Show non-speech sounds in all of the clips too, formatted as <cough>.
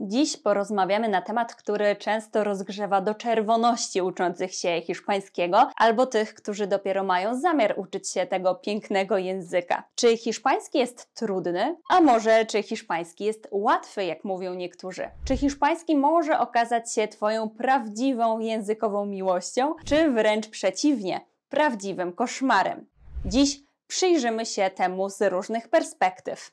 Dziś porozmawiamy na temat, który często rozgrzewa do czerwoności uczących się hiszpańskiego albo tych, którzy dopiero mają zamiar uczyć się tego pięknego języka. Czy hiszpański jest trudny? A może czy hiszpański jest łatwy, jak mówią niektórzy? Czy hiszpański może okazać się Twoją prawdziwą językową miłością, czy wręcz przeciwnie, prawdziwym koszmarem? Dziś przyjrzymy się temu z różnych perspektyw.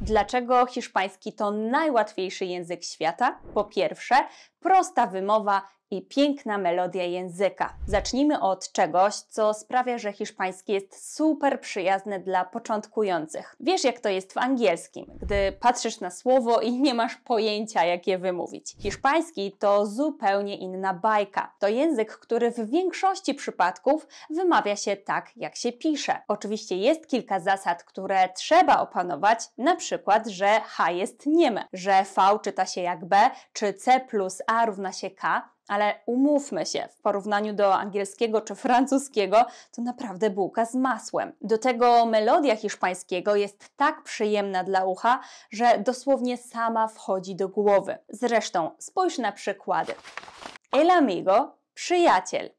Dlaczego hiszpański to najłatwiejszy język świata? Po pierwsze, prosta wymowa i piękna melodia języka. Zacznijmy od czegoś, co sprawia, że hiszpański jest super przyjazny dla początkujących. Wiesz, jak to jest w angielskim, gdy patrzysz na słowo i nie masz pojęcia, jak je wymówić. Hiszpański to zupełnie inna bajka. To język, który w większości przypadków wymawia się tak, jak się pisze. Oczywiście jest kilka zasad, które trzeba opanować, na przykład, że H jest nieme, że V czyta się jak B, czy C plus a równa się K, ale umówmy się, w porównaniu do angielskiego czy francuskiego, to naprawdę bułka z masłem. Do tego melodia hiszpańskiego jest tak przyjemna dla ucha, że dosłownie sama wchodzi do głowy. Zresztą spójrz na przykłady. El amigo, przyjaciel.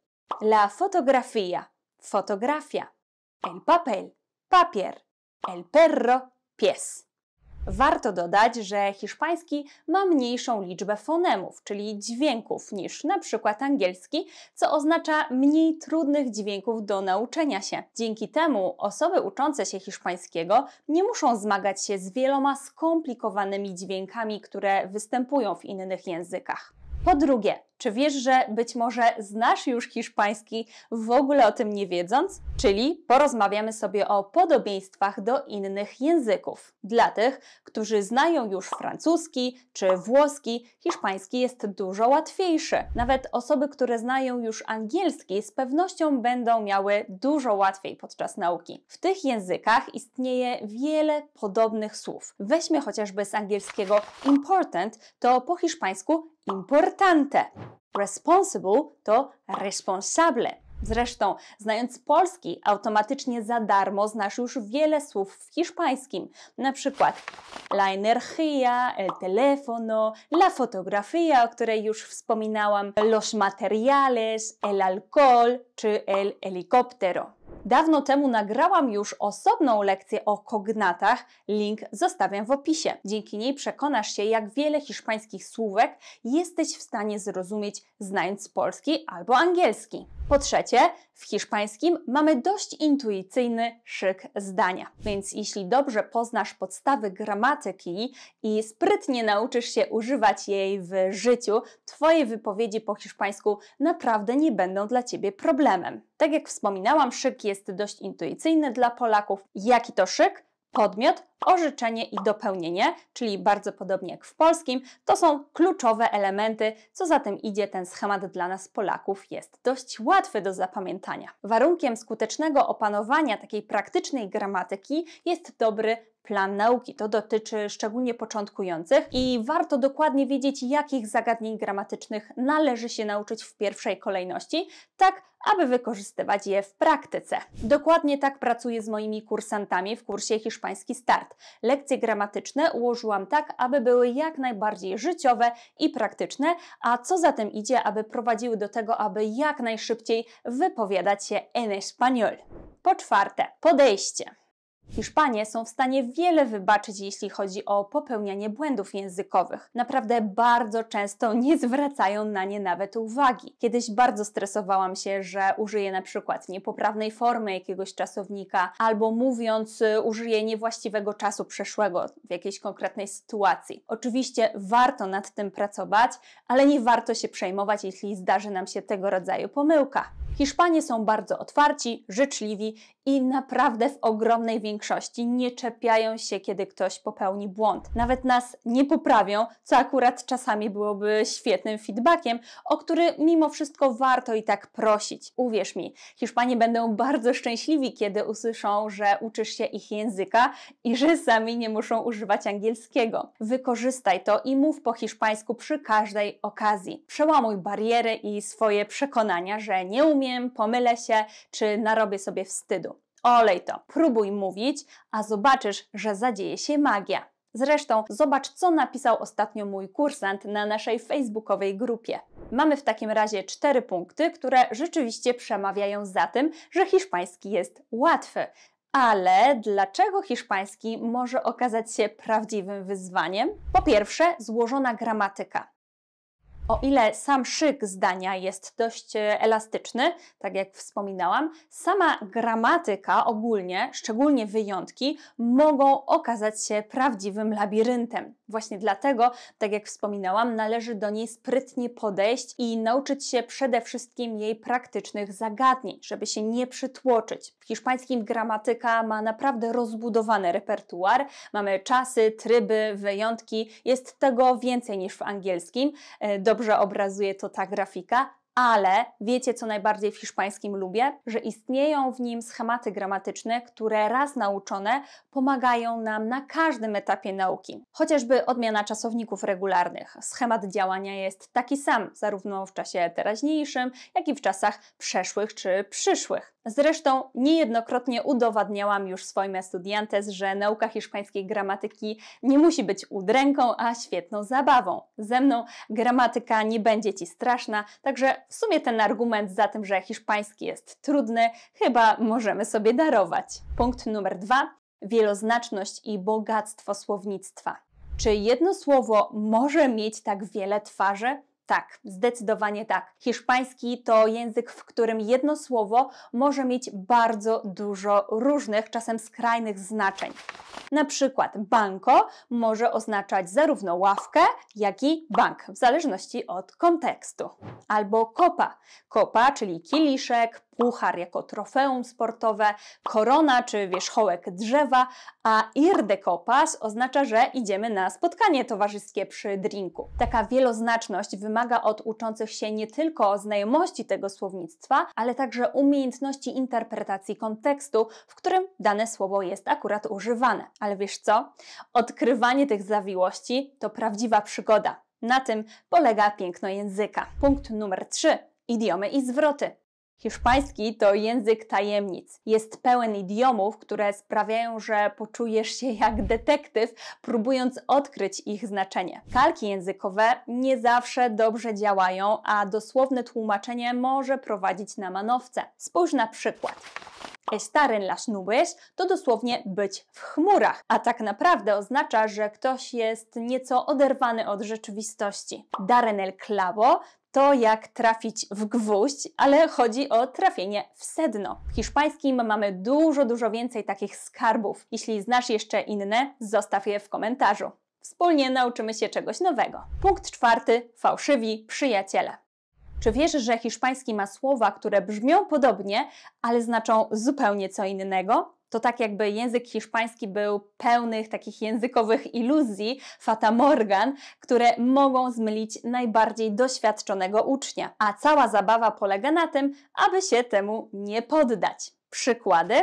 La fotografia, fotografia. El papel, papier. El perro, pies. Warto dodać, że hiszpański ma mniejszą liczbę fonemów, czyli dźwięków, niż na przykład angielski, co oznacza mniej trudnych dźwięków do nauczenia się. Dzięki temu osoby uczące się hiszpańskiego nie muszą zmagać się z wieloma skomplikowanymi dźwiękami, które występują w innych językach. Po drugie, czy wiesz, że być może znasz już hiszpański w ogóle o tym nie wiedząc? Czyli porozmawiamy sobie o podobieństwach do innych języków. Dla tych, którzy znają już francuski czy włoski, hiszpański jest dużo łatwiejszy. Nawet osoby, które znają już angielski, z pewnością będą miały dużo łatwiej podczas nauki. W tych językach istnieje wiele podobnych słów. Weźmy chociażby z angielskiego important, to po hiszpańsku importante. Responsible to responsable. Zresztą, znając polski, automatycznie za darmo znasz już wiele słów w hiszpańskim, na przykład la energía, el teléfono, la fotografía, o której już wspominałam, los materiales, el alcohol czy el helicóptero. Dawno temu nagrałam już osobną lekcję o kognatach, link zostawiam w opisie. Dzięki niej przekonasz się, jak wiele hiszpańskich słówek jesteś w stanie zrozumieć znając polski albo angielski. Po trzecie, w hiszpańskim mamy dość intuicyjny szyk zdania, więc jeśli dobrze poznasz podstawy gramatyki i sprytnie nauczysz się używać jej w życiu, Twoje wypowiedzi po hiszpańsku naprawdę nie będą dla Ciebie problemem. Tak jak wspominałam, szyk jest dość intuicyjny dla Polaków. Jaki to szyk? Podmiot, Orzeczenie i dopełnienie, czyli bardzo podobnie jak w polskim, to są kluczowe elementy, co za tym idzie, ten schemat dla nas Polaków jest dość łatwy do zapamiętania. Warunkiem skutecznego opanowania takiej praktycznej gramatyki jest dobry plan nauki. To dotyczy szczególnie początkujących i warto dokładnie wiedzieć, jakich zagadnień gramatycznych należy się nauczyć w pierwszej kolejności, tak aby wykorzystywać je w praktyce. Dokładnie tak pracuję z moimi kursantami w kursie Hiszpański Start. Lekcje gramatyczne ułożyłam tak, aby były jak najbardziej życiowe i praktyczne, a co za tym idzie, aby prowadziły do tego, aby jak najszybciej wypowiadać się en español. Po czwarte, podejście. Hiszpanie są w stanie wiele wybaczyć, jeśli chodzi o popełnianie błędów językowych. Naprawdę bardzo często <laughs> nie zwracają na nie nawet uwagi. Kiedyś bardzo stresowałam się, że użyję na przykład niepoprawnej formy jakiegoś czasownika, albo mówiąc y, użyję niewłaściwego czasu przeszłego w jakiejś konkretnej sytuacji. Oczywiście warto nad tym pracować, ale nie warto się przejmować, jeśli zdarzy nam się tego rodzaju pomyłka. Hiszpanie są bardzo otwarci, życzliwi i naprawdę w ogromnej większości nie czepiają się, kiedy ktoś popełni błąd. Nawet nas nie poprawią, co akurat czasami byłoby świetnym feedbackiem, o który mimo wszystko warto i tak prosić. Uwierz mi, Hiszpanie będą bardzo szczęśliwi, kiedy usłyszą, że uczysz się ich języka i że sami nie muszą używać angielskiego. Wykorzystaj to i mów po hiszpańsku przy każdej okazji. Przełamuj bariery i swoje przekonania, że nie umiesz umiem, pomylę się, czy narobię sobie wstydu. Olej to, próbuj mówić, a zobaczysz, że zadzieje się magia. Zresztą zobacz, co napisał ostatnio mój kursant na naszej facebookowej grupie. Mamy w takim razie cztery punkty, które rzeczywiście przemawiają za tym, że hiszpański jest łatwy. Ale dlaczego hiszpański może okazać się prawdziwym wyzwaniem? Po pierwsze, złożona gramatyka. O ile sam szyk zdania jest dość e, elastyczny, tak jak wspominałam, sama gramatyka ogólnie, szczególnie wyjątki, mogą okazać się prawdziwym labiryntem. Właśnie dlatego, tak jak wspominałam, należy do niej sprytnie podejść i nauczyć się przede wszystkim jej praktycznych zagadnień, żeby się nie przytłoczyć. W hiszpańskim gramatyka ma naprawdę rozbudowany repertuar, mamy czasy, tryby, wyjątki, jest tego więcej niż w angielskim. E, dobrze obrazuje to ta grafika, ale wiecie, co najbardziej w hiszpańskim lubię? Że istnieją w nim schematy gramatyczne, które raz nauczone pomagają nam na każdym etapie nauki. Chociażby odmiana czasowników regularnych. Schemat działania jest taki sam, zarówno w czasie teraźniejszym, jak i w czasach przeszłych czy przyszłych. Zresztą niejednokrotnie udowadniałam już swoim estudiantes, że nauka hiszpańskiej gramatyki nie musi być udręką, a świetną zabawą. Ze mną gramatyka nie będzie Ci straszna, także w sumie ten argument za tym, że hiszpański jest trudny, chyba możemy sobie darować. Punkt numer dwa: wieloznaczność i bogactwo słownictwa. Czy jedno słowo może mieć tak wiele twarzy? Tak, zdecydowanie tak. Hiszpański to język, w którym jedno słowo może mieć bardzo dużo różnych, czasem skrajnych znaczeń. Na przykład banco może oznaczać zarówno ławkę, jak i bank, w zależności od kontekstu. Albo kopa. copa, czyli kieliszek, puchar jako trofeum sportowe, korona czy wierzchołek drzewa, a ir de copas oznacza, że idziemy na spotkanie towarzyskie przy drinku. Taka wieloznaczność wymaga od uczących się nie tylko znajomości tego słownictwa, ale także umiejętności interpretacji kontekstu, w którym dane słowo jest akurat używane. Ale wiesz co? Odkrywanie tych zawiłości to prawdziwa przygoda. Na tym polega piękno języka. Punkt numer 3. Idiomy i zwroty. Hiszpański to język tajemnic. Jest pełen idiomów, które sprawiają, że poczujesz się jak detektyw, próbując odkryć ich znaczenie. Kalki językowe nie zawsze dobrze działają, a dosłowne tłumaczenie może prowadzić na manowce. Spójrz na przykład. Estar en las nubes to dosłownie być w chmurach, a tak naprawdę oznacza, że ktoś jest nieco oderwany od rzeczywistości. Dar en el clavo to, jak trafić w gwóźdź, ale chodzi o trafienie w sedno. W hiszpańskim mamy dużo, dużo więcej takich skarbów. Jeśli znasz jeszcze inne, zostaw je w komentarzu. Wspólnie nauczymy się czegoś nowego. Punkt czwarty: fałszywi przyjaciele. Czy wiesz, że hiszpański ma słowa, które brzmią podobnie, ale znaczą zupełnie co innego? to tak jakby język hiszpański był pełnych takich językowych iluzji, fata morgan, które mogą zmylić najbardziej doświadczonego ucznia. A cała zabawa polega na tym, aby się temu nie poddać. Przykłady.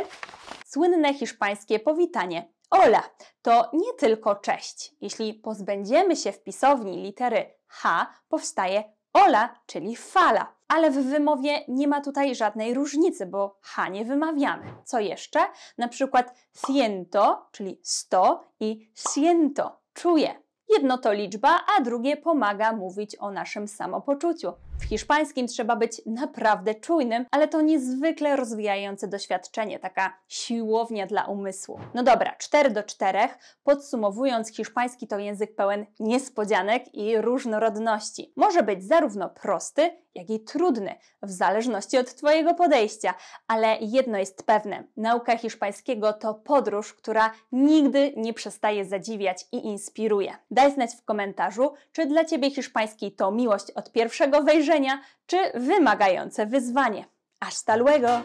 Słynne hiszpańskie powitanie Ola to nie tylko cześć. Jeśli pozbędziemy się w pisowni litery H, powstaje ola, czyli fala ale w wymowie nie ma tutaj żadnej różnicy, bo H nie wymawiamy. Co jeszcze? Na przykład ciento, czyli "sto" i siento, czuję. Jedno to liczba, a drugie pomaga mówić o naszym samopoczuciu. W hiszpańskim trzeba być naprawdę czujnym, ale to niezwykle rozwijające doświadczenie, taka siłownia dla umysłu. No dobra, 4 do 4. Podsumowując, hiszpański to język pełen niespodzianek i różnorodności. Może być zarówno prosty, jak i trudny, w zależności od Twojego podejścia, ale jedno jest pewne: nauka hiszpańskiego to podróż, która nigdy nie przestaje zadziwiać i inspiruje. Daj znać w komentarzu, czy dla Ciebie hiszpański to miłość od pierwszego wejrzenia, zagrożenia czy wymagające wyzwanie. Aż stalłego!